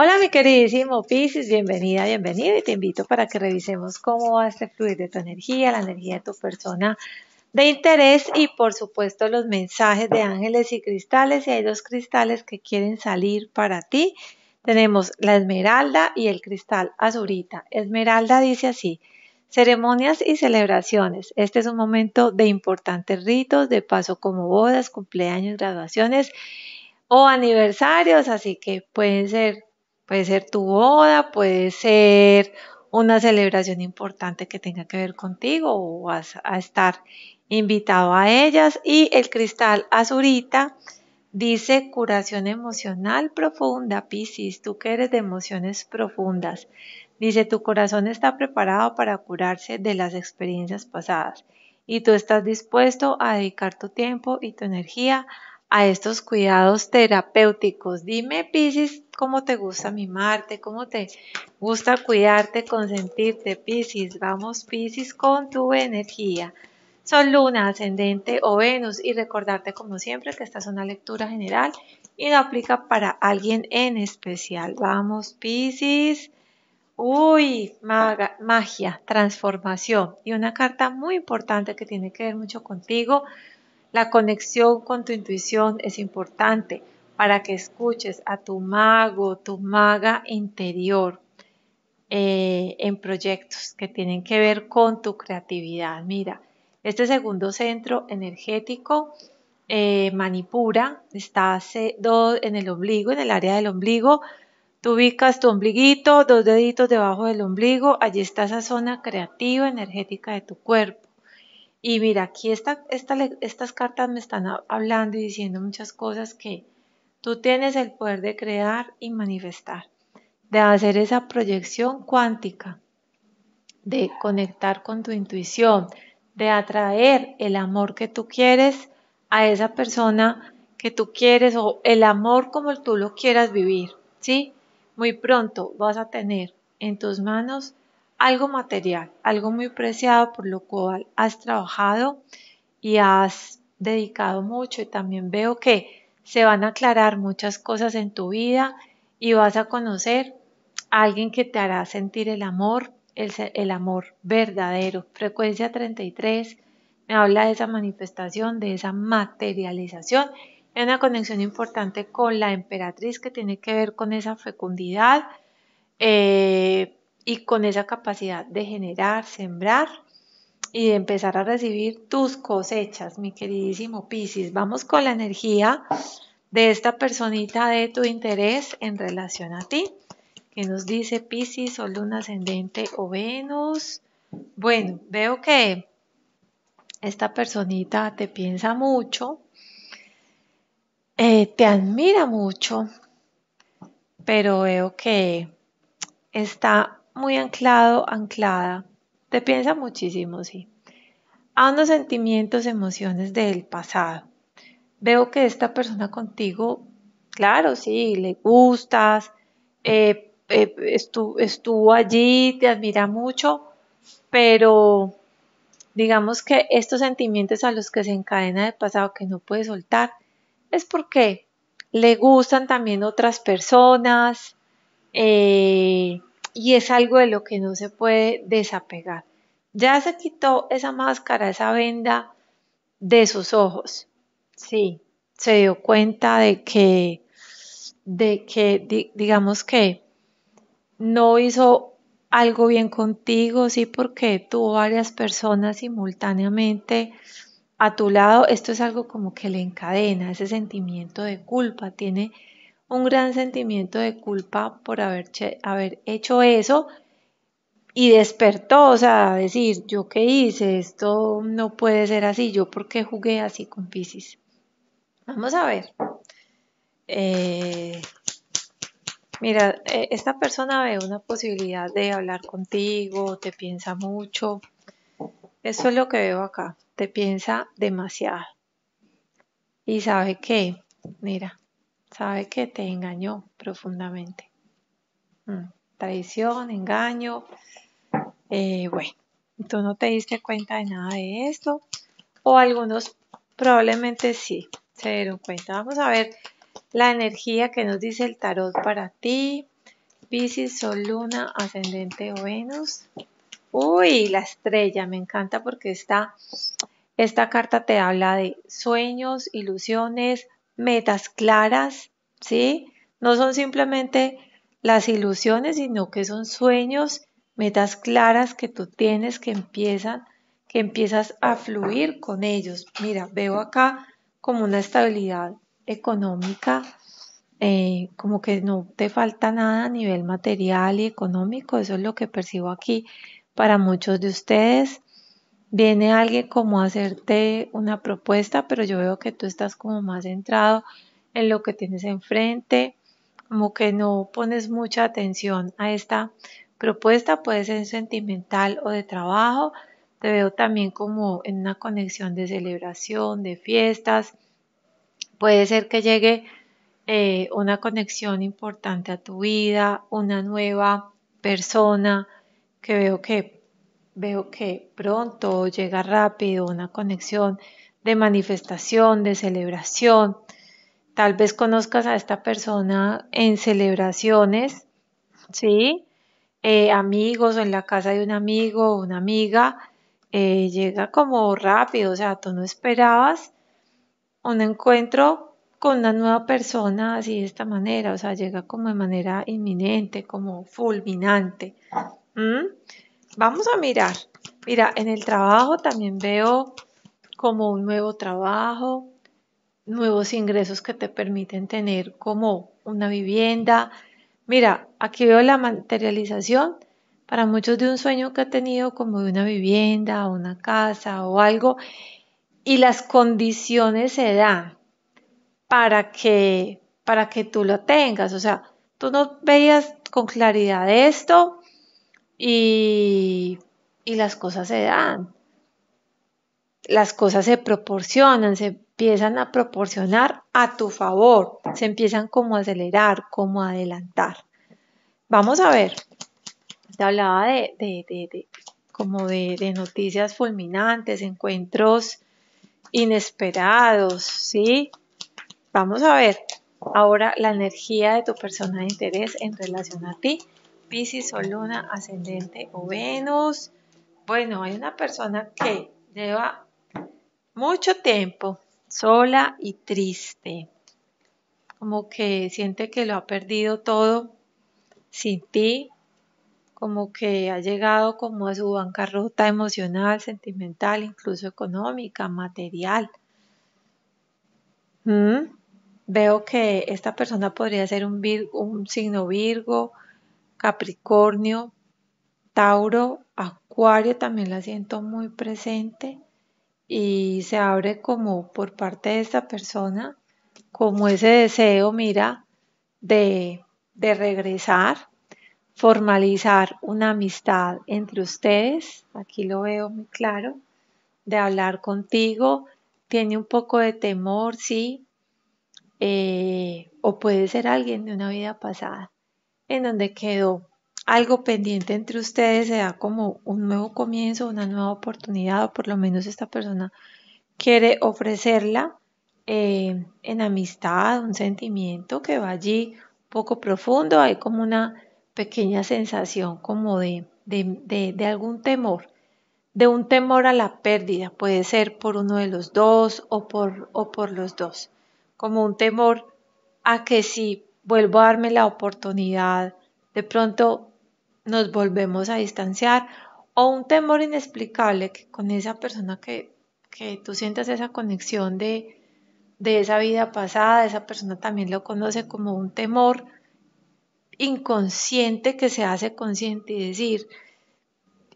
Hola mi queridísimo Pisces, bienvenida, bienvenido y te invito para que revisemos cómo va este fluir de tu energía, la energía de tu persona de interés y por supuesto los mensajes de ángeles y cristales y hay dos cristales que quieren salir para ti. Tenemos la esmeralda y el cristal azurita. Esmeralda dice así, ceremonias y celebraciones. Este es un momento de importantes ritos, de paso como bodas, cumpleaños, graduaciones o aniversarios, así que pueden ser Puede ser tu boda, puede ser una celebración importante que tenga que ver contigo o vas a estar invitado a ellas. Y el cristal azurita dice curación emocional profunda, Piscis, tú que eres de emociones profundas. Dice, tu corazón está preparado para curarse de las experiencias pasadas y tú estás dispuesto a dedicar tu tiempo y tu energía a estos cuidados terapéuticos. Dime, Piscis, cómo te gusta mimarte, cómo te gusta cuidarte, consentirte, Piscis. Vamos, Piscis, con tu energía. Sol, Luna, Ascendente o Venus. Y recordarte, como siempre, que esta es una lectura general y no aplica para alguien en especial. Vamos, Piscis. Uy, magia, transformación. Y una carta muy importante que tiene que ver mucho contigo la conexión con tu intuición es importante para que escuches a tu mago, tu maga interior eh, en proyectos que tienen que ver con tu creatividad. Mira, este segundo centro energético eh, manipura, está en el ombligo, en el área del ombligo. Tú ubicas tu ombliguito, dos deditos debajo del ombligo, allí está esa zona creativa, energética de tu cuerpo. Y mira, aquí estas cartas me están hablando y diciendo muchas cosas que tú tienes el poder de crear y manifestar, de hacer esa proyección cuántica, de conectar con tu intuición, de atraer el amor que tú quieres a esa persona que tú quieres o el amor como tú lo quieras vivir, ¿sí? Muy pronto vas a tener en tus manos algo material, algo muy preciado por lo cual has trabajado y has dedicado mucho y también veo que se van a aclarar muchas cosas en tu vida y vas a conocer a alguien que te hará sentir el amor, el, amor verdadero. Frecuencia 33 me habla de esa manifestación, de esa materialización. es una conexión importante con la emperatriz que tiene que ver con esa fecundidad. Eh, y con esa capacidad de generar, sembrar y de empezar a recibir tus cosechas, mi queridísimo Piscis. Vamos con la energía de esta personita de tu interés en relación a ti, que nos dice Piscis o Luna Ascendente o Venus. Bueno, veo que esta personita te piensa mucho, eh, te admira mucho, pero veo que está muy anclado, anclada. Te piensa muchísimo, sí. unos sentimientos, emociones del pasado. Veo que esta persona contigo, claro, sí, le gustas, eh, eh, estuvo, estuvo allí, te admira mucho, pero digamos que estos sentimientos a los que se encadena el pasado que no puede soltar es porque le gustan también otras personas, eh, y es algo de lo que no se puede desapegar. Ya se quitó esa máscara, esa venda de sus ojos. Sí, se dio cuenta de que, de que, digamos que no hizo algo bien contigo, sí, porque tuvo varias personas simultáneamente a tu lado. Esto es algo como que le encadena ese sentimiento de culpa. Tiene un gran sentimiento de culpa por haber, haber hecho eso y despertó, o sea, decir, yo qué hice, esto no puede ser así, yo por qué jugué así con Pisces. Vamos a ver. Eh, mira, eh, esta persona ve una posibilidad de hablar contigo, te piensa mucho. Eso es lo que veo acá, te piensa demasiado. Y sabe qué, mira, sabe que te engañó profundamente. Mm, traición, engaño. Eh, bueno, tú no te diste cuenta de nada de esto. O algunos probablemente sí se dieron cuenta. Vamos a ver la energía que nos dice el tarot para ti. Pisces, Sol, Luna, Ascendente o Venus. Uy, la estrella, me encanta porque está. esta carta te habla de sueños, ilusiones, metas claras, ¿sí? No son simplemente las ilusiones, sino que son sueños, metas claras que tú tienes que empiezan, que empiezas a fluir con ellos. Mira, veo acá como una estabilidad económica, eh, como que no te falta nada a nivel material y económico, eso es lo que percibo aquí para muchos de ustedes viene alguien como a hacerte una propuesta, pero yo veo que tú estás como más centrado en lo que tienes enfrente, como que no pones mucha atención a esta propuesta, puede ser sentimental o de trabajo. Te veo también como en una conexión de celebración, de fiestas. Puede ser que llegue eh, una conexión importante a tu vida, una nueva persona que veo que veo que pronto llega rápido una conexión de manifestación, de celebración. Tal vez conozcas a esta persona en celebraciones, ¿sí? Eh, amigos o en la casa de un amigo o una amiga. Eh, llega como rápido, o sea, tú no esperabas un encuentro con una nueva persona así de esta manera, o sea, llega como de manera inminente, como fulminante. Vamos a mirar. Mira, en el trabajo también veo como un nuevo trabajo, nuevos ingresos que te permiten tener como una vivienda. Mira, aquí veo la materialización para muchos de un sueño que ha tenido como de una vivienda, una casa o algo. Y las condiciones se dan para que, para que tú lo tengas. O sea, tú no veías con claridad esto, y, las cosas se dan. Las cosas se proporcionan, se empiezan a proporcionar a tu favor, se empiezan como a acelerar, como a adelantar. Vamos a ver, te hablaba de como de, noticias fulminantes, encuentros inesperados, ¿sí? Vamos a ver ahora la energía de tu persona de interés en relación a ti Pisces o Luna, ascendente o Venus. Bueno, hay una persona que lleva mucho tiempo sola y triste, como que siente que lo ha perdido todo sin ti, como que ha llegado como a su bancarrota emocional, sentimental, incluso económica, material. ¿Mm? Veo que esta persona podría ser un signo Virgo, Capricornio, Tauro, Acuario también la siento muy presente y se abre como por parte de esta persona, como ese deseo, mira, de, de regresar, formalizar una amistad entre ustedes, aquí lo veo muy claro, de hablar contigo, tiene un poco de temor, sí, eh, o puede ser alguien de una vida pasada en donde quedó algo pendiente entre ustedes, se da como un nuevo comienzo, una nueva oportunidad, o por lo menos esta persona quiere ofrecerla eh, en amistad, un sentimiento que va allí un poco profundo, hay como una pequeña sensación como de, de, de, de algún temor, de un temor a la pérdida, puede ser por uno de los dos o por, o por los dos, como un temor a que si vuelvo a darme la oportunidad, de pronto nos volvemos a distanciar o un temor inexplicable que con esa persona que, tú sientas esa conexión de, esa vida pasada, esa persona también lo conoce como un temor inconsciente que se hace consciente y decir,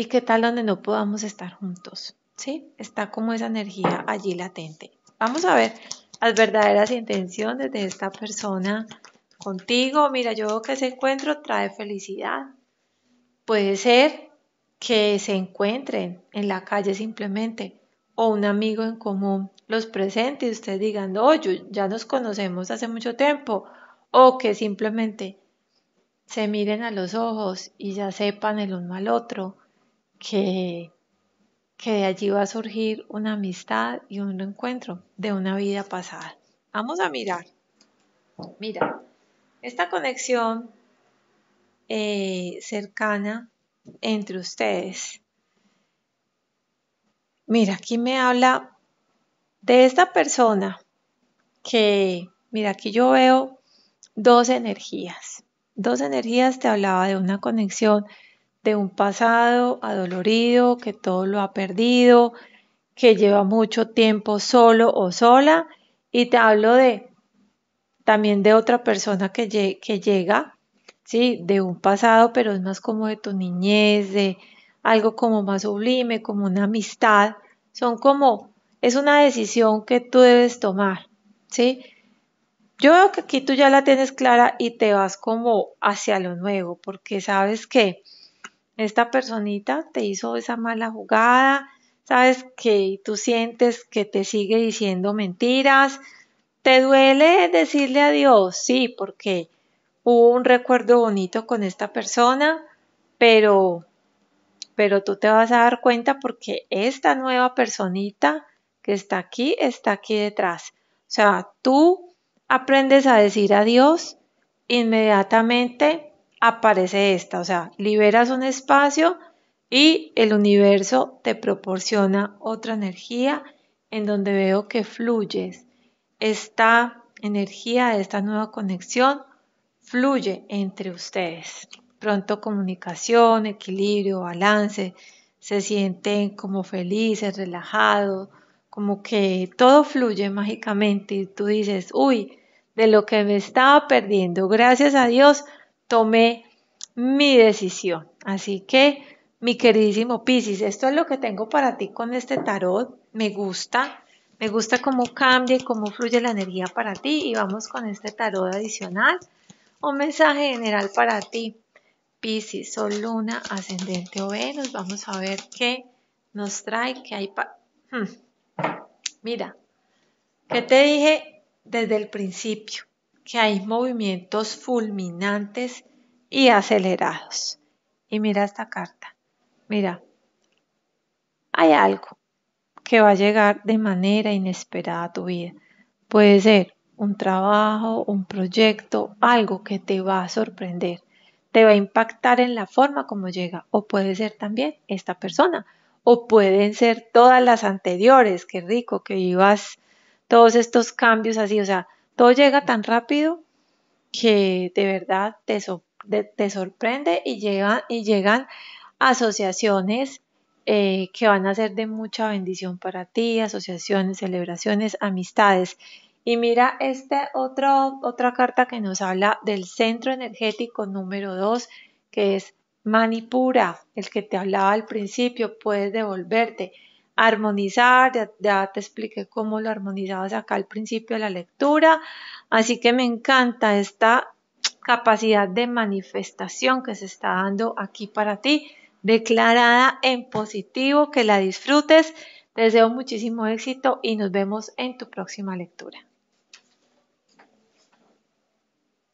¿y qué tal donde no podamos estar juntos? ¿Sí? Está como esa energía allí latente. Vamos a ver las verdaderas intenciones de esta persona contigo, mira, yo veo que ese encuentro trae felicidad. Puede ser que se encuentren en la calle simplemente o un amigo en común los presente y ustedes digan, oh, ya nos conocemos hace mucho tiempo o que simplemente se miren a los ojos y ya sepan el uno al otro que, que de allí va a surgir una amistad y un reencuentro de una vida pasada. Vamos a mirar. Mira, esta conexión eh, cercana entre ustedes. Mira, aquí me habla de esta persona que, mira, aquí yo veo dos energías. Dos energías, te hablaba de una conexión de un pasado adolorido, que todo lo ha perdido, que lleva mucho tiempo solo o sola. Y te hablo de también de otra persona que, llega, ¿sí? De un pasado, pero es más como de tu niñez, de algo como más sublime, como una amistad. Son como, es una decisión que tú debes tomar, ¿sí? Yo veo que aquí tú ya la tienes clara y te vas como hacia lo nuevo, porque sabes que esta personita te hizo esa mala jugada, sabes que tú sientes que te sigue diciendo mentiras, ¿Te duele decirle adiós? Sí, porque hubo un recuerdo bonito con esta persona, pero, pero tú te vas a dar cuenta porque esta nueva personita que está aquí, está aquí detrás. O sea, tú aprendes a decir adiós, inmediatamente aparece esta, o sea, liberas un espacio y el universo te proporciona otra energía en donde veo que fluyes, esta energía esta nueva conexión fluye entre ustedes. Pronto comunicación, equilibrio, balance, se sienten como felices, relajados, como que todo fluye mágicamente y tú dices, uy, de lo que me estaba perdiendo, gracias a Dios tomé mi decisión. Así que, mi queridísimo Piscis, esto es lo que tengo para ti con este tarot. Me gusta, me gusta cómo cambia y cómo fluye la energía para ti. Y vamos con este tarot adicional. Un mensaje general para ti. Piscis, Sol, Luna, Ascendente o Venus. Vamos a ver qué nos trae, hay para... Hmm. Mira, que te dije desde el principio? Que hay movimientos fulminantes y acelerados. Y mira esta carta. Mira, hay algo que va a llegar de manera inesperada a tu vida. Puede ser un trabajo, un proyecto, algo que te va a sorprender, te va a impactar en la forma como llega, o puede ser también esta persona, o pueden ser todas las anteriores, qué rico que vivas todos estos cambios así, o sea, todo llega tan rápido que de verdad te, sorprende y, y llegan asociaciones eh, que van a ser de mucha bendición para ti, asociaciones, celebraciones, amistades. Y mira esta otra carta que nos habla del centro energético número 2, que es Manipura, el que te hablaba al principio, puedes devolverte. Armonizar, ya te expliqué cómo lo armonizabas acá al principio de la lectura. Así que me encanta esta capacidad de manifestación que se está dando aquí para ti declarada en positivo, que la disfrutes. Te deseo muchísimo éxito y nos vemos en tu próxima lectura.